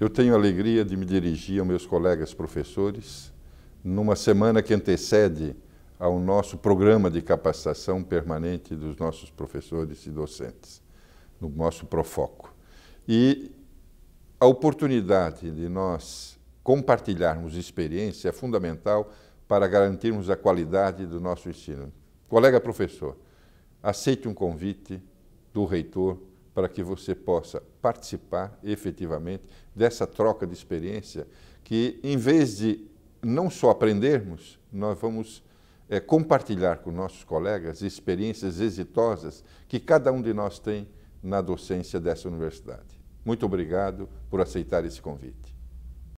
Eu tenho a alegria de me dirigir a meus colegas professores numa semana que antecede ao nosso programa de capacitação permanente dos nossos professores e docentes, no nosso Profoco. E a oportunidade de nós compartilharmos experiência é fundamental para garantirmos a qualidade do nosso ensino. Colega professor, aceite um convite do reitor para que você possa participar efetivamente dessa troca de experiência que, em vez de não só aprendermos, nós vamos é, compartilhar com nossos colegas experiências exitosas que cada um de nós tem na docência dessa universidade. Muito obrigado por aceitar esse convite.